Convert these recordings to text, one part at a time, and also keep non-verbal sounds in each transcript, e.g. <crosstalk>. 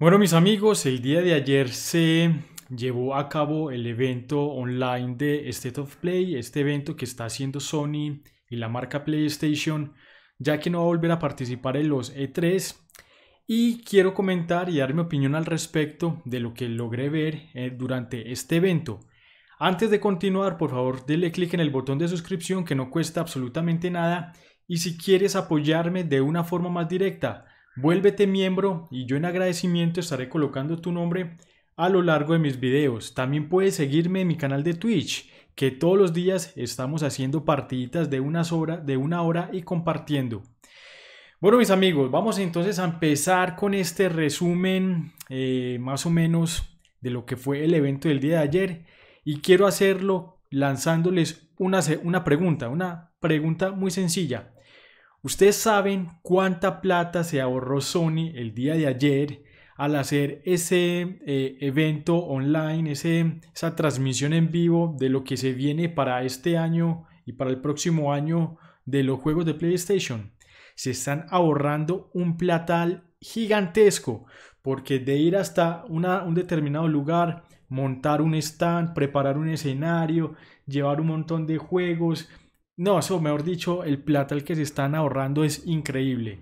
Bueno, mis amigos, el día de ayer se llevó a cabo el evento online de State of Play, este evento que está haciendo Sony y la marca PlayStation, ya que no va a volver a participar en los E3. Y quiero comentar y dar mi opinión al respecto de lo que logré ver eh, durante este evento. Antes de continuar, por favor, dele clic en el botón de suscripción que no cuesta absolutamente nada. Y si quieres apoyarme de una forma más directa, Vuélvete miembro y yo en agradecimiento estaré colocando tu nombre a lo largo de mis videos. También puedes seguirme en mi canal de Twitch, que todos los días estamos haciendo partiditas de, unas hora de una hora y compartiendo. Bueno, mis amigos, vamos entonces a empezar con este resumen eh, más o menos de lo que fue el evento del día de ayer. Y quiero hacerlo lanzándoles una, una pregunta, una pregunta muy sencilla. Ustedes saben cuánta plata se ahorró Sony el día de ayer al hacer ese eh, evento online, esa transmisión en vivo de lo que se viene para este año y para el próximo año de los juegos de PlayStation. Se están ahorrando un platal gigantesco porque de ir hasta un determinado lugar, montar un stand, preparar un escenario, llevar un montón de juegos, no, eso mejor dicho, el plata al que se están ahorrando es increíble.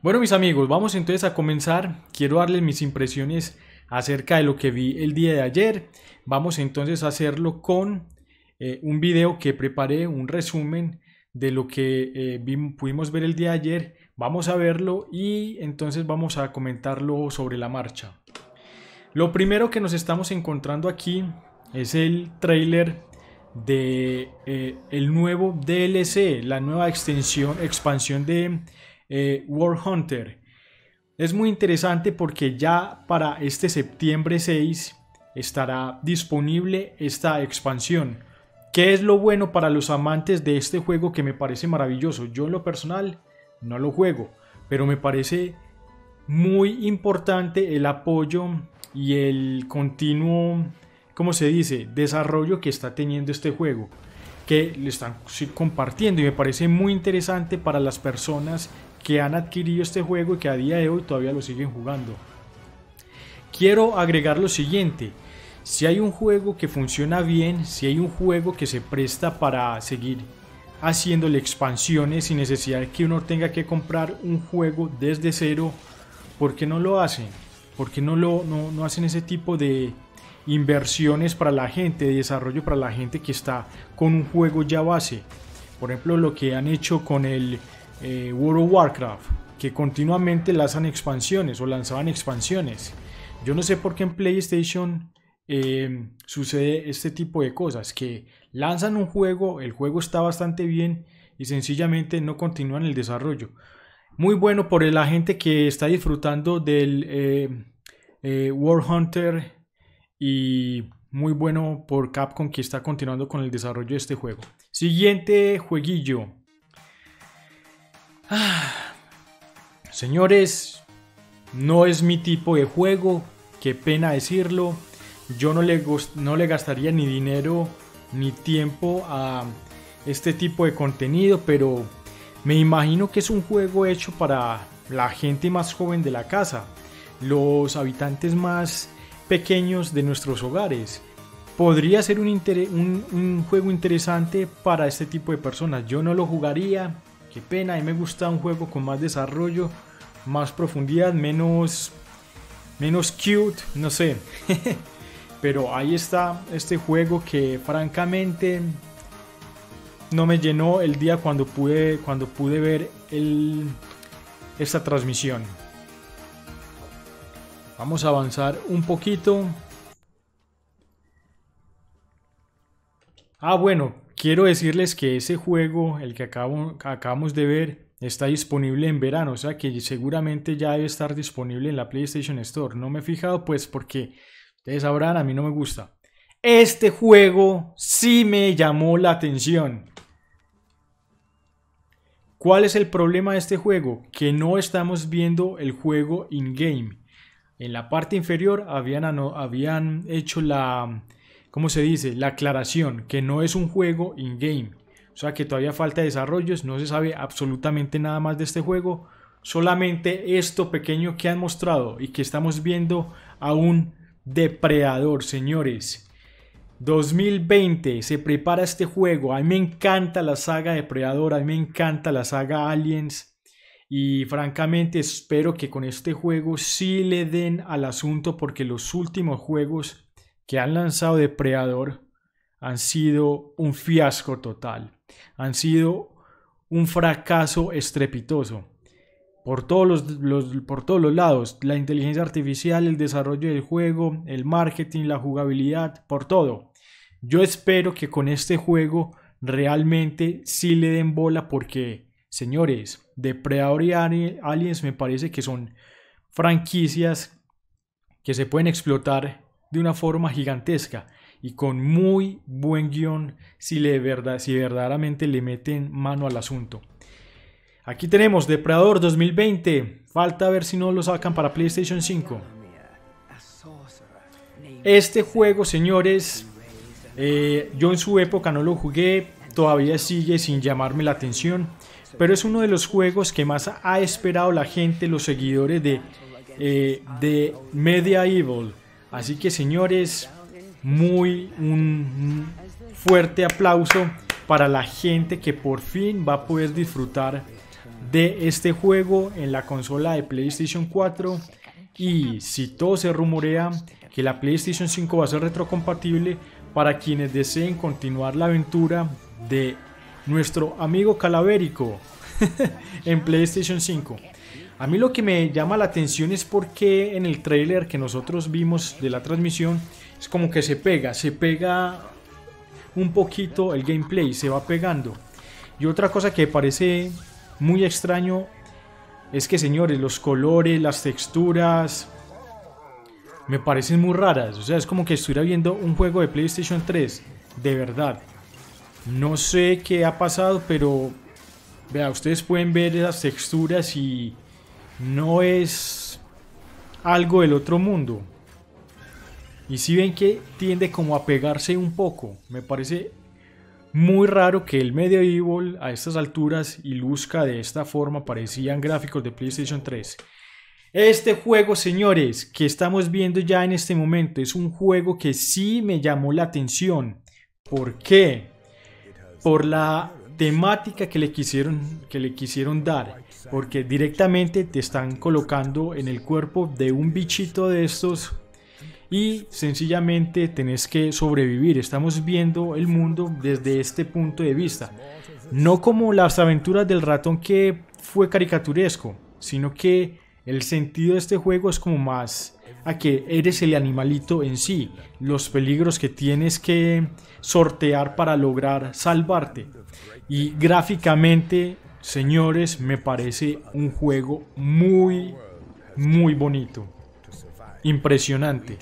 Bueno mis amigos, vamos entonces a comenzar. Quiero darles mis impresiones acerca de lo que vi el día de ayer. Vamos entonces a hacerlo con eh, un video que preparé, un resumen de lo que eh, pudimos ver el día de ayer. Vamos a verlo y entonces vamos a comentarlo sobre la marcha. Lo primero que nos estamos encontrando aquí es el trailer de eh, el nuevo DLC, la nueva extensión, expansión de eh, War Hunter. Es muy interesante porque ya para este septiembre 6 estará disponible esta expansión. ¿Qué es lo bueno para los amantes de este juego que me parece maravilloso? Yo en lo personal no lo juego, pero me parece muy importante el apoyo y el continuo ¿cómo se dice?, desarrollo que está teniendo este juego, que le están compartiendo y me parece muy interesante para las personas que han adquirido este juego y que a día de hoy todavía lo siguen jugando. Quiero agregar lo siguiente, si hay un juego que funciona bien, si hay un juego que se presta para seguir haciéndole expansiones sin necesidad de que uno tenga que comprar un juego desde cero, ¿por qué no lo hacen? ¿Por qué no, lo, no hacen ese tipo de, inversiones para la gente, de desarrollo para la gente que está con un juego ya base. Por ejemplo, lo que han hecho con el eh, World of Warcraft, que continuamente lanzan expansiones o lanzaban expansiones. Yo no sé por qué en PlayStation em, sucede este tipo de cosas, que lanzan un juego, el juego está bastante bien y sencillamente no continúan el desarrollo. Muy bueno por la gente que está disfrutando del world eh, eh, War Hunter y muy bueno por Capcom que está continuando con el desarrollo de este juego. Siguiente jueguillo. Ah, señores, no es mi tipo de juego, qué pena decirlo. Yo no le, no le gastaría ni dinero ni tiempo a este tipo de contenido, pero me imagino que es un juego hecho para la gente más joven de la casa, los habitantes más pequeños de nuestros hogares. Podría ser un, un, juego interesante para este tipo de personas. Yo no lo jugaría. Qué pena, a mí me gusta un juego con más desarrollo, más profundidad, menos, menos cute, no sé. <laughs> Pero ahí está este juego que francamente no me llenó el día cuando pude, cuando pude ver el, esta transmisión. Vamos a avanzar un poquito. Ah, bueno, quiero decirles que ese juego, el que acabamos de ver, está disponible en verano, o sea que seguramente ya debe estar disponible en la PlayStation Store. No me he fijado pues porque, ustedes sabrán, a mí no me gusta. Este juego sí me llamó la atención. ¿Cuál es el problema de este juego? Que no estamos viendo el juego in-game. En la parte inferior habían, habían hecho la, ¿cómo se dice? La aclaración, que no es un juego in-game. O sea que todavía falta desarrollos, no se sabe absolutamente nada más de este juego. Solamente esto pequeño que han mostrado y que estamos viendo a un depredador, señores. 2020 se prepara este juego. A mí me encanta la saga Depredador, a mí me encanta la saga Aliens. Y francamente espero que con este juego sí le den al asunto porque los últimos juegos que han lanzado de Depredador han sido un fiasco total. Han sido un fracaso estrepitoso. Por todos los, por todos los lados, la inteligencia artificial, el desarrollo del juego, el marketing, la jugabilidad, por todo. Yo espero que con este juego realmente sí le den bola porque Señores, Depredador y Aliens me parece que son franquicias que se pueden explotar de una forma gigantesca y con muy buen guión si, le verdad, si verdaderamente le meten mano al asunto. Aquí tenemos Depredador 2020. Falta ver si no lo sacan para PlayStation 5. Este juego, señores, eh, yo en su época no lo jugué, todavía sigue sin llamarme la atención pero es uno de los juegos que más ha esperado la gente, los seguidores eh, de, media evil Así que señores, muy un fuerte aplauso para la gente que por fin va a poder disfrutar de este juego en la consola de PlayStation 4 y si todo se rumorea que la PlayStation 5 va a ser retrocompatible para quienes deseen continuar la aventura de nuestro amigo calavérico <laughs> en PlayStation 5. A mí lo que me llama la atención es porque en el trailer que nosotros vimos de la transmisión es como que se pega, se pega un poquito el gameplay, se va pegando. Y otra cosa que parece muy extraño es que señores, los colores, las texturas me parecen muy raras, o sea, es como que estuviera viendo un juego de PlayStation 3, de verdad. No sé qué ha pasado, pero vea, ustedes pueden ver esas texturas y no es algo del otro mundo. Y si ven que tiende como a pegarse un poco, me parece muy raro que el Medieval a estas alturas y luzca de esta forma parecían gráficos de PlayStation 3. Este juego, señores, que estamos viendo ya en este momento, es un juego que sí me llamó la atención. ¿Por qué? por la temática que le quisieron, que le quisieron dar, porque directamente te están colocando en el cuerpo de un bichito de estos y sencillamente tenés que sobrevivir. Estamos viendo el mundo desde este punto de vista. No como las aventuras del ratón que fue caricaturesco, sino que el sentido de este juego es como más a que eres el animalito en sí, los peligros que tienes que sortear para lograr salvarte. Y gráficamente, señores, me parece un juego muy, muy bonito. Impresionante.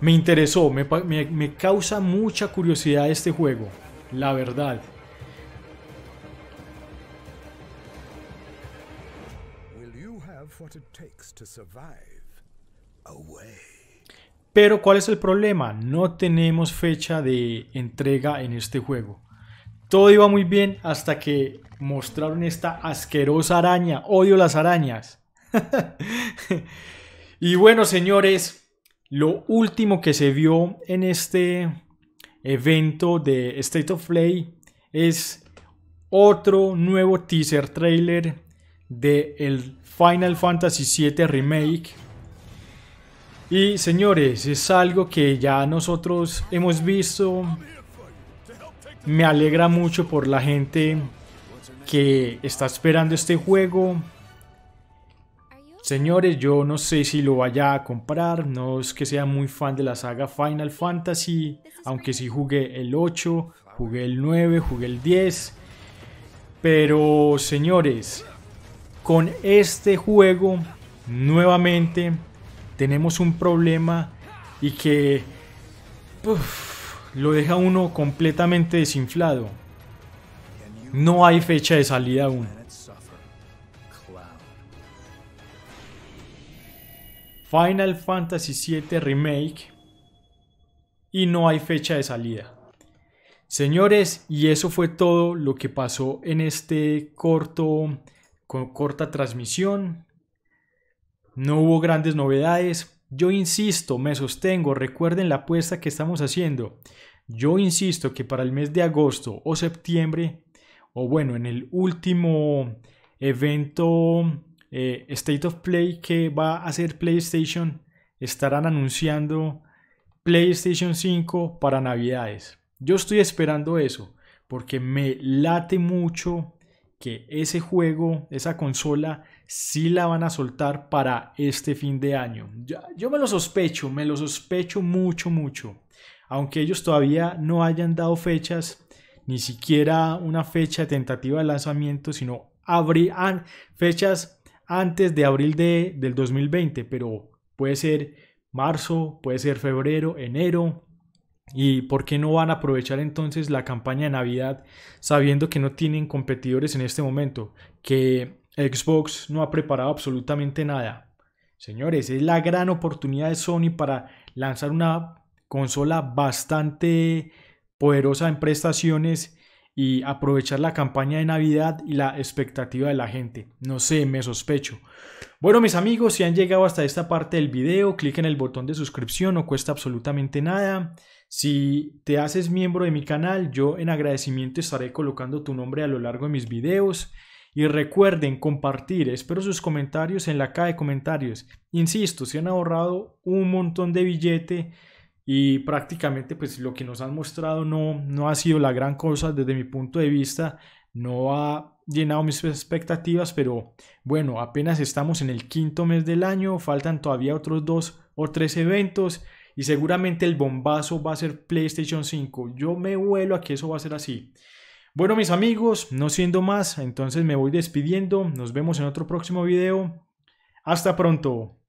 Me interesó, me, causa mucha curiosidad este juego, la verdad. Pero ¿cuál es el problema? No tenemos fecha de entrega en este juego. Todo iba muy bien hasta que mostraron esta asquerosa araña. Odio las arañas. <laughs> y bueno, señores, lo último que se vio en este evento de State of Play es otro nuevo teaser trailer de el Final Fantasy VII Remake y señores, es algo que ya nosotros hemos visto. Me alegra mucho por la gente que está esperando este juego. Señores, yo no sé si lo vaya a comprar, no es que sea muy fan de la saga Final Fantasy, aunque sí jugué el 8, jugué el 9, jugué el 10. Pero señores, con este juego nuevamente tenemos un problema y que lo deja uno completamente desinflado. No hay fecha de salida aún. Final Fantasy VII Remake y no hay fecha de salida. Señores, y eso fue todo lo que pasó en este corto con corta transmisión. No hubo grandes novedades. Yo insisto, me sostengo, recuerden la apuesta que estamos haciendo. Yo insisto que para el mes de agosto o septiembre, o bueno, en el último evento eh, State of Play que va a hacer PlayStation, estarán anunciando PlayStation 5 para Navidades. Yo estoy esperando eso, porque me late mucho que ese juego, esa consola, si la van a soltar para este fin de año. Yo, me lo sospecho, me lo sospecho mucho, mucho. Aunque ellos todavía no hayan dado fechas, ni siquiera una fecha tentativa de lanzamiento, sino fechas antes de abril de, del 2020, pero puede ser marzo, puede ser febrero, enero, ¿Y por qué no van a aprovechar entonces la campaña de Navidad sabiendo que no tienen competidores en este momento? Que Xbox no ha preparado absolutamente nada. Señores, es la gran oportunidad de Sony para lanzar una consola bastante poderosa en prestaciones y aprovechar la campaña de Navidad y la expectativa de la gente. No sé, me sospecho. Bueno, mis amigos, si han llegado hasta esta parte del video, clic en el botón de suscripción, no cuesta absolutamente nada. Si te haces miembro de mi canal, yo en agradecimiento estaré colocando tu nombre a lo largo de mis videos. Y recuerden compartir, espero sus comentarios en la caja de comentarios. Insisto, se han ahorrado un montón de billete y prácticamente pues lo que nos han mostrado no, no ha sido la gran cosa desde mi punto de vista. No ha llenado mis expectativas, pero bueno, apenas estamos en el quinto mes del año, faltan todavía otros dos o tres eventos y seguramente el bombazo va a ser PlayStation 5. Yo me vuelo a que eso va a ser así. Bueno, mis amigos, no siendo más, entonces me voy despidiendo. Nos vemos en otro próximo video. Hasta pronto.